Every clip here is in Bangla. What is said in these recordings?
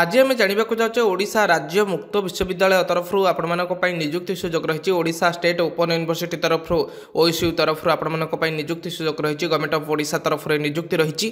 ଆଜି ଆମେ ଜାଣିବାକୁ ଯାଉଛେ ଓଡ଼ିଶା ରାଜ୍ୟ ମୁକ୍ତ ବିଶ୍ୱବିଦ୍ୟାଳୟ ତରଫରୁ ଆପଣମାନଙ୍କ ପାଇଁ ନିଯୁକ୍ତି ସୁଯୋଗ ରହିଛି ଓଡ଼ିଶା ଷ୍ଟେଟ୍ ଓପନ୍ ୟୁନିଭର୍ସିଟି ତରଫରୁ ଓଇସିୟୁ ତରଫରୁ ଆପଣମାନଙ୍କ ପାଇଁ ନିଯୁକ୍ତି ସୁଯୋଗ ରହିଛି ଗଭର୍ଣ୍ଣମେଣ୍ଟ ଅଫ୍ ଓଡ଼ିଶା ତରଫରୁ ନିଯୁକ୍ତି ରହିଛି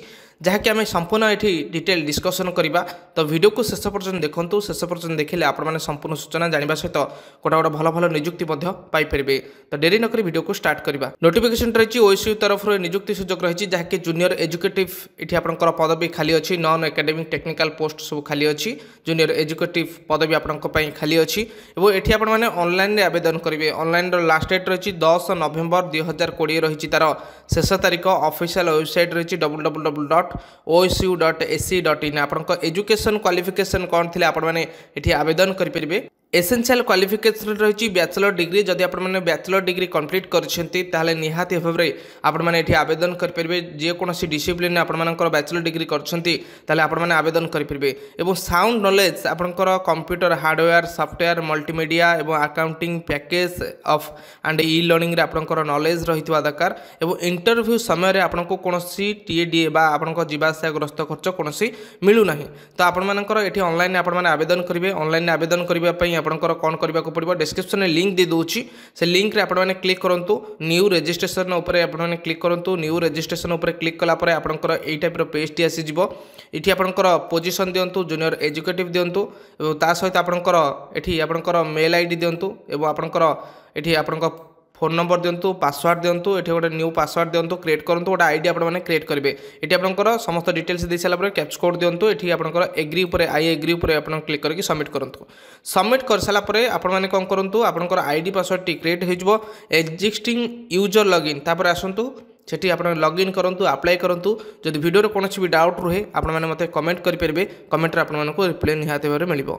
ଯାହାକି ଆମେ ସମ୍ପୂର୍ଣ୍ଣ ଏଠି ଡିଟେଲ୍ ଡିସ୍କସନ୍ କରିବା ତ ଭିଡ଼ିଓକୁ ଶେଷ ପର୍ଯ୍ୟନ୍ତ ଦେଖନ୍ତୁ ଶେଷ ପର୍ଯ୍ୟନ୍ତ ଦେଖିଲେ ଆପଣମାନେ ସମ୍ପୂର୍ଣ୍ଣ ସୂଚନା ଜାଣିବା ସହିତ ଗୋଟେ ଗୋଟେ ଭଲ ଭଲ ନିଯୁକ୍ତି ମଧ୍ୟ ପାଇପାରିବେ ତ ଡେରି ନକରି ଭିଡ଼ିଓକୁ ଷ୍ଟାର୍ଟ କରିବା ନୋଟିଫିକେସନ୍ ରହିଛି ଓଇସିୟୁ ତରଫରୁ ନିଯୁକ୍ତି ସୁଯୋଗ ରହିଛି ଯାହାକି ଜୁନିୟର ଏଜୁକେଟିଭ୍ ଏଠି ଆପଣଙ୍କର ପଦବୀ ଖାଲି ଅଛି ନନ୍ ଏକାଡେମିକ୍ ଟେକ୍ନିକାଲ୍ ପୋଷ୍ଟ ସବୁ ଖାଲି ଅଛି ଜୁନିୟର ଏଜୁକେଟିଭ୍ ପଦବୀ ଆପଣଙ୍କ ପାଇଁ ଖାଲି ଅଛି ଏବଂ ଏଠି ଆପଣମାନେ ଅନଲାଇନ୍ରେ ଆବେଦନ କରିବେ ଅନଲାଇନ୍ର ଲାଷ୍ଟ ଡେଟ୍ ରହିଛି ଦଶ ନଭେମ୍ବର ଦୁଇ ହଜାର କୋଡ଼ିଏ ରହିଛି ତା'ର ଶେଷ ତାରିଖ ଅଫିସିଆଲ୍ ୱେବସାଇଟ୍ ରହିଛି double W double dot OSU dot AC dot in ଆପଣଙ୍କ ଏଜୁକେସନ୍ କ୍ୱାଲିଫିକେସନ୍ କ'ଣ ଥିଲେ ଆପଣମାନେ ଏଠି ଆବେଦନ କରିପାରିବେ এসেনসিয়াল কোয়ালিফিকেশন রয়েছে ব্যাচেলর ডিগ্রি যদি আপনার ব্যাচেলর ডিগ্রি কমপ্লিট করছেন তাহলে নিহতি ভাবে আপনার এটি আবেদন করেপারে যেকোন ডিসিপ্লিন আপনার ব্যাচেলর ডিগ্রি করছেন তাহলে আপনার আবেদন করেপারে এবং সাউন্ড নলেজ আপনার কম্পুটর হার্ডওয়্যার সফটওয়্যার মল্টিমিডিয়া এবং accounting package of and E লর্নিংরে আপনার নলেজ রয়েছে দরকার এবং ইন্টরভ্যু সময় আপনার কোণী টিএডিএ বা আপনার যা গ্রস্ত খরচ কোণী মিলু না তো আপনার এটি অনলাইনে আপনার আবেদন করবে অনলাইনে আবেদন করা ଆପଣଙ୍କର କ'ଣ କରିବାକୁ ପଡ଼ିବ ଡେସ୍କ୍ରିପସନ୍ରେ ଲିଙ୍କ୍ ଦେଇଦେଉଛି ସେ ଲିଙ୍କ୍ରେ ଆପଣମାନେ କ୍ଲିକ୍ କରନ୍ତୁ ନ୍ୟୁ ରେଜିଷ୍ଟ୍ରେସନ୍ ଉପରେ ଆପଣମାନେ କ୍ଲିକ୍ କରନ୍ତୁ ନ୍ୟୁ ରେଜିଷ୍ଟ୍ରେସନ୍ ଉପରେ କ୍ଲିକ୍ କଲା ପରେ ଆପଣଙ୍କର ଏଇ ଟାଇପ୍ର ପେଜ୍ଟି ଆସିଯିବ ଏଠି ଆପଣଙ୍କର ପୋଜିସନ୍ ଦିଅନ୍ତୁ ଜୁନିୟର ଏଜୁକେଟିଭ୍ ଦିଅନ୍ତୁ ଏବଂ ତା ସହିତ ଆପଣଙ୍କର ଏଠି ଆପଣଙ୍କର ମେଲ୍ ଆଇ ଡି ଦିଅନ୍ତୁ ଏବଂ ଆପଣଙ୍କର ଏଠି ଆପଣଙ୍କ ফোন নম্বর দিন্তু পাসওয়ার্ড দিন্তু এটি গোটে নিউ পাসওয়ার্ড দিন্তু ক্রিয়েট করন্তু গোটে আইডি আপনার ক্রিয়েট করবে এটি আপনার সমস্ত ডিটেলস দিয়ে সারা পরে ক্যাপচ কোড দিন্তু এটি আপনার এগ্রি উপরে আই এগ্রি উপরে আপনার ক্লিক করি সবমিট করন্তু সবমিট করে সারা পরে আপনার কম করন্তু আপনার আইডি পাসওয়ার্ডটি ক্রিয়েট হয়ে যাব এক্সিষ্টিং ইউজর লগইন তারপরে আসন্তু সেটি আপনার লগ ইন করতু আপ্লাই করতু যদি ভিডিওর কোণী বি ডাউট রুহে আপনার মতো কমেন্ট করে পেবে কমেন্টরে আপনার রিপ্লাই নিহতি ভাবে মিলব